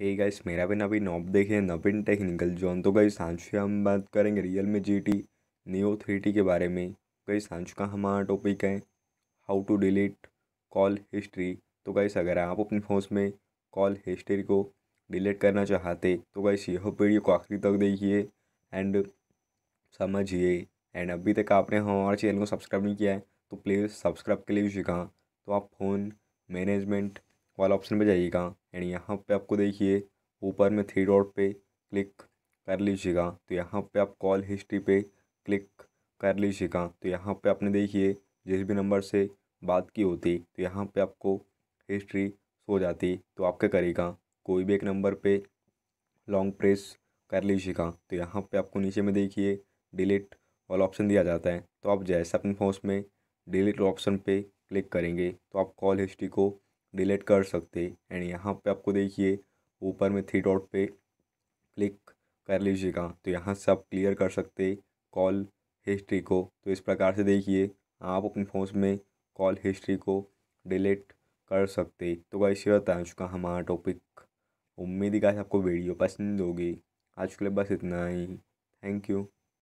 हे hey guys मेरा भी नवीन knob देखे नवीन टेक्निकल जोन तो गई सांझ हम बात करेंगे Realme G T neo three के बारे में गई सांझ का हमारा टॉपिक है how to delete call history तो गाइस अगर आप अपने फ़ोन में कॉल हिस्ट्री को डिलीट करना चाहते तो गाइस यह वीडियो को आखिरी तक देखिए एंड समझिए एंड अभी तक आपने हमारे चैनल को सब्सक्राइब नहीं किया है तो प्लीज़ सब्सक्राइब के लिए भी सीखा तो आप फ़ोन मैनेजमेंट वाला ऑप्शन पे जाइएगा एंड यहाँ पे आपको देखिए ऊपर में थ्री डॉट पे क्लिक कर लीजिएगा तो यहाँ पे आप कॉल हिस्ट्री पे क्लिक कर लीजिएगा तो यहाँ पे आपने देखिए जिस भी नंबर से बात की होती तो यहाँ पे आपको हिस्ट्री हो जाती तो आप क्या करेगा कोई भी एक नंबर पे लॉन्ग प्रेस कर लीजिएगा तो यहाँ पे आपको नीचे में देखिए डिलीट वाला ऑप्शन दिया जाता है तो आप जैसे अपने फोन में डिलीट ऑप्शन पे क्लिक करेंगे तो आप कॉल हिस्ट्री को डिलीट कर सकते हैं एंड यहाँ पे आपको देखिए ऊपर में थ्री डॉट पे क्लिक कर लीजिएगा तो यहाँ से आप क्लियर कर सकते कॉल हिस्ट्री को तो इस प्रकार से देखिए आप अपने फ़ोन में कॉल हिस्ट्री को डिलीट कर सकते तो गाइस ये बता चुका हमारा टॉपिक उम्मीद ही का आपको वीडियो पसंद होगी आज के लिए बस इतना ही थैंक यू